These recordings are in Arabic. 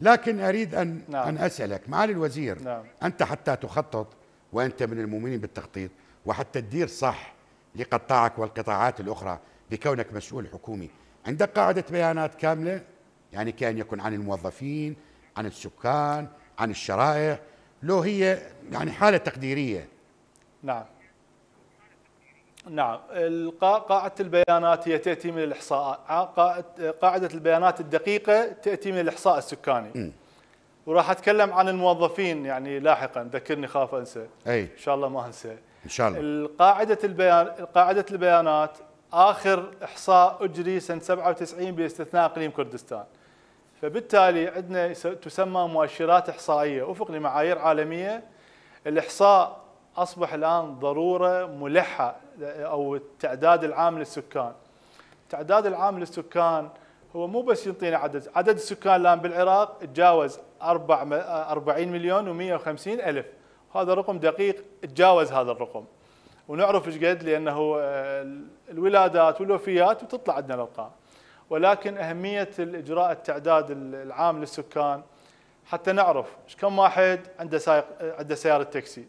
لكن أريد أن, نعم. أن أسألك معالي الوزير نعم. أنت حتى تخطط وأنت من المؤمنين بالتخطيط وحتى تدير صح لقطاعك والقطاعات الأخرى بكونك مسؤول حكومي عندك قاعدة بيانات كاملة يعني كأن يكون عن الموظفين عن السكان عن الشرائح لو هي يعني حالة تقديرية نعم نعم قاعدة البيانات هي تأتي من الإحصاء قاعدة البيانات الدقيقة تأتي من الإحصاء السكاني م. وراح أتكلم عن الموظفين يعني لاحقا ذكرني خاف أنسى أي. إن شاء الله ما أنسى إن شاء الله قاعدة البيان قاعدة البيانات آخر إحصاء أجري سنة 97 باستثناء إقليم كردستان فبالتالي عندنا تسمى مؤشرات إحصائية وفق لمعايير عالمية الإحصاء اصبح الان ضروره ملحه او التعداد العام للسكان. التعداد العام للسكان هو مو بس ينطينا عدد، عدد السكان الان بالعراق تجاوز 40 مليون و150 الف. هذا رقم دقيق تجاوز هذا الرقم. ونعرف ايش قد لانه الولادات والوفيات وتطلع عندنا الارقام. ولكن اهميه الاجراء التعداد العام للسكان حتى نعرف ايش كم واحد عنده سايق عنده سياره تاكسي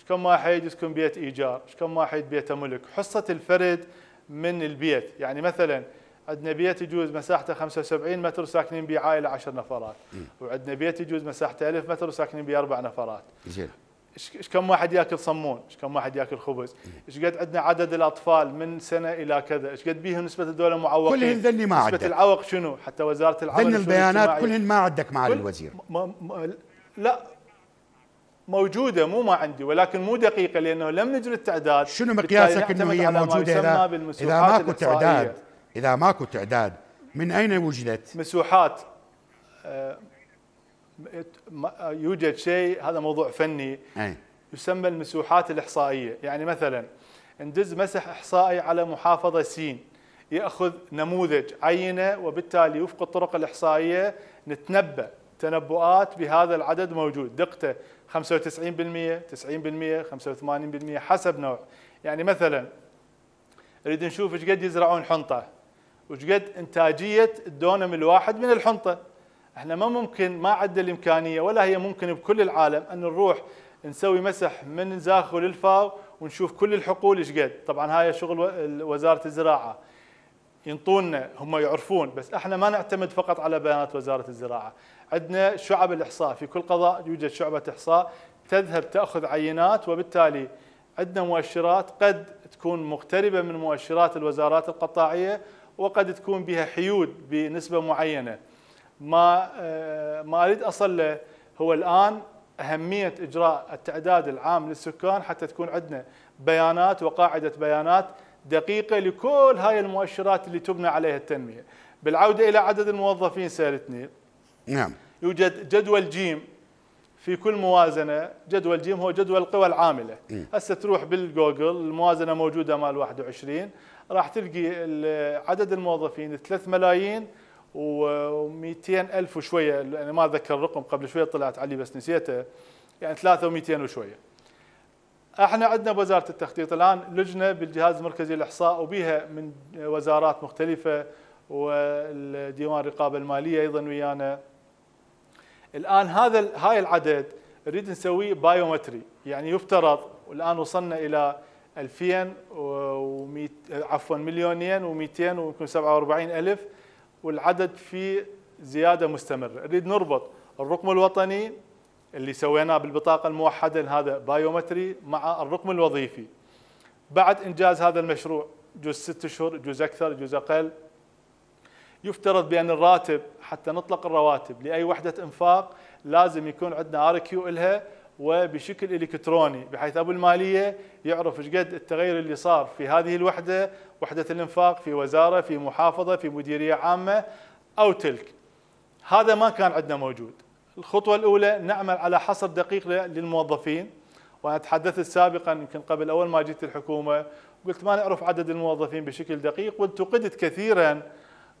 ايش كم واحد يسكن بيت ايجار ايش كم واحد بيته ملك حصه الفرد من البيت يعني مثلا عندنا بيت يجوز مساحته 75 متر ساكنين به عائله 10 نفرات وعندنا بيت يجوز مساحته 1000 متر وساكنين به اربع نفرات زين ايش كم واحد ياكل صمون؟ ايش كم واحد ياكل خبز؟ ايش قد عندنا عدد الاطفال من سنه الى كذا؟ ايش قد بيهم نسبه الدوله معوقين؟ كلهن ذني ما عندك نسبه العوق شنو؟ حتى وزاره العمل ذني البيانات كلهن ما عندك معالي الوزير ما ما لا موجوده مو ما عندي ولكن مو دقيقه لانه لم نجري التعداد شنو مقياسك انه هي موجوده اذا اذا ماكو تعداد اذا ماكو تعداد من اين وجدت؟ مسوحات آه، يوجد شيء هذا موضوع فني أي. يسمى المسوحات الاحصائيه يعني مثلا ندز مسح احصائي على محافظه سين ياخذ نموذج عينه وبالتالي وفق الطرق الاحصائيه نتنبأ تنبؤات بهذا العدد موجود دقته 95% 90% 85% حسب نوع يعني مثلا نريد نشوف ايش قد يزرعون حنطه وايش قد انتاجيه الدونم الواحد من الحنطه احنا ما ممكن ما عندنا الامكانيه ولا هي ممكن بكل العالم ان نروح نسوي مسح من زاخو للفاو ونشوف كل الحقول ايش قد طبعا هاي شغل وزاره الزراعه ينطونا هم يعرفون بس احنا ما نعتمد فقط على بيانات وزاره الزراعه عندنا شعب الإحصاء في كل قضاء يوجد شعبة إحصاء تذهب تأخذ عينات وبالتالي عندنا مؤشرات قد تكون مقتربة من مؤشرات الوزارات القطاعية وقد تكون بها حيود بنسبة معينة ما آه، ما أريد أصل له هو الآن أهمية إجراء التعداد العام للسكان حتى تكون عندنا بيانات وقاعدة بيانات دقيقة لكل هاي المؤشرات اللي تبنى عليها التنمية بالعودة إلى عدد الموظفين سالتني نعم يوجد جدول جيم في كل موازنه جدول جيم هو جدول القوى العامله هسه تروح بالجوجل الموازنه موجوده مال 21 راح تلقي عدد الموظفين 3 ملايين و200 الف وشويه انا ما اتذكر الرقم قبل شويه طلعت علي بس نسيته يعني 3 و200 وشويه احنا عندنا بوزاره التخطيط الان لجنه بالجهاز المركزي للاحصاء وبها من وزارات مختلفه والديوان الرقابه الماليه ايضا ويانا الان هذا هاي العدد نريد نسويه بايومتري يعني يفترض والان وصلنا الى 2000 و عفوا مليونين و200 ويمكن الف والعدد في زياده مستمره نريد نربط الرقم الوطني اللي سويناه بالبطاقه الموحده هذا بايومتري مع الرقم الوظيفي بعد انجاز هذا المشروع جزء ست اشهر جزء اكثر جزء اقل يفترض بأن الراتب حتى نطلق الرواتب لأي وحدة إنفاق لازم يكون عندنا ار كيو إلها وبشكل إلكتروني بحيث أبو المالية يعرف إيش قد التغير اللي صار في هذه الوحدة وحدة الإنفاق في وزارة في محافظة في مديرية عامة أو تلك هذا ما كان عندنا موجود الخطوة الأولى نعمل على حصر دقيق للموظفين وأنا تحدثت سابقا يمكن قبل أول ما جيت الحكومة قلت ما نعرف عدد الموظفين بشكل دقيق وانتقدت كثيرا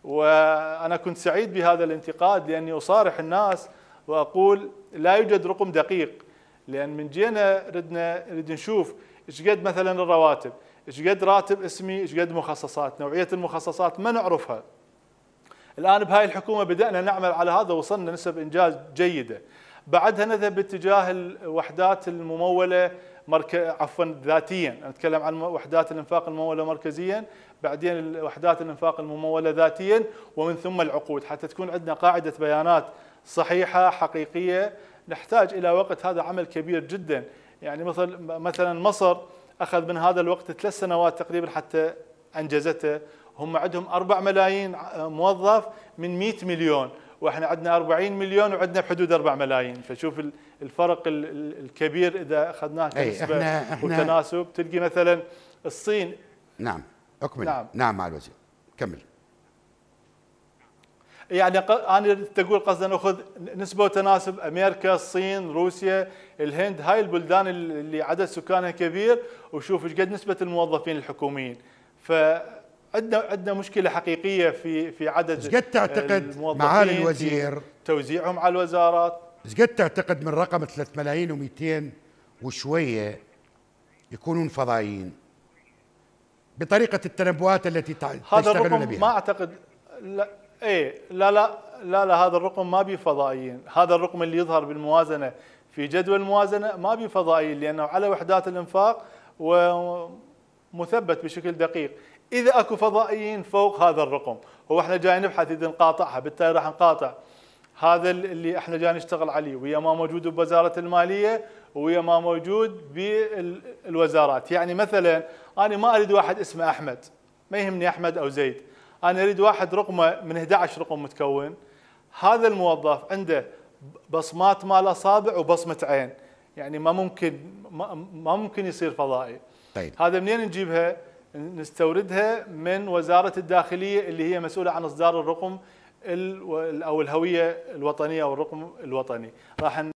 وأنا كنت سعيد بهذا الانتقاد لأني أصارح الناس وأقول لا يوجد رقم دقيق لأن من جينا ردنا نريد نشوف ايش قد مثلا الرواتب ايش قد راتب اسمي ايش قد مخصصات نوعية المخصصات ما نعرفها الآن بهاي الحكومة بدأنا نعمل على هذا وصلنا نسب إنجاز جيدة بعدها نذهب باتجاه الوحدات المموله مرك... عفوا ذاتيا نتكلم عن وحدات الانفاق المموله مركزيا بعدين وحدات الانفاق المموله ذاتيا ومن ثم العقود حتى تكون عندنا قاعده بيانات صحيحه حقيقيه نحتاج الى وقت هذا عمل كبير جدا يعني مثل مثلا مصر اخذ من هذا الوقت ثلاث سنوات تقريبا حتى انجزته هم عندهم 4 ملايين موظف من 100 مليون واحنا عندنا 40 مليون وعندنا بحدود 4 ملايين فشوف الفرق الكبير اذا اخذناه إيه، كنسبه وتناسب تلقي مثلا الصين نعم اكمل نعم, نعم مع الوزير كمل يعني انا تقول قصدي ناخذ نسبه وتناسب امريكا، الصين، روسيا، الهند، هاي البلدان اللي عدد سكانها كبير وشوف ايش قد نسبه الموظفين الحكوميين ف عندنا عندنا مشكله حقيقيه في في عدد قد تعتقد معالي الوزير توزيعهم على الوزارات قد تعتقد من رقم 3 ملايين و200 وشويه يكونون فضائيين بطريقه التنبؤات التي هذا الرقم بها. ما اعتقد لا ايه لا لا لا لا هذا الرقم ما بيه فضائيين هذا الرقم اللي يظهر بالموازنه في جدول الموازنه ما بيه فضائيين لانه على وحدات الانفاق ومثبت بشكل دقيق اذا اكو فضائيين فوق هذا الرقم هو احنا جاي نبحث اذا نقاطعها بالتالي راح نقاطع هذا اللي احنا جاي نشتغل عليه ويا ما موجود بوزاره الماليه ويا ما موجود بالوزارات يعني مثلا انا ما اريد واحد اسمه احمد ما يهمني احمد او زيد انا اريد واحد رقمه من 11 رقم متكون هذا الموظف عنده بصمات مال اصابع وبصمه عين يعني ما ممكن ما ممكن يصير فضائي طيب. هذا منين نجيبها نستوردها من وزارة الداخلية اللي هي مسؤولة عن إصدار الرقم أو الهوية الوطنية أو الرقم الوطني راح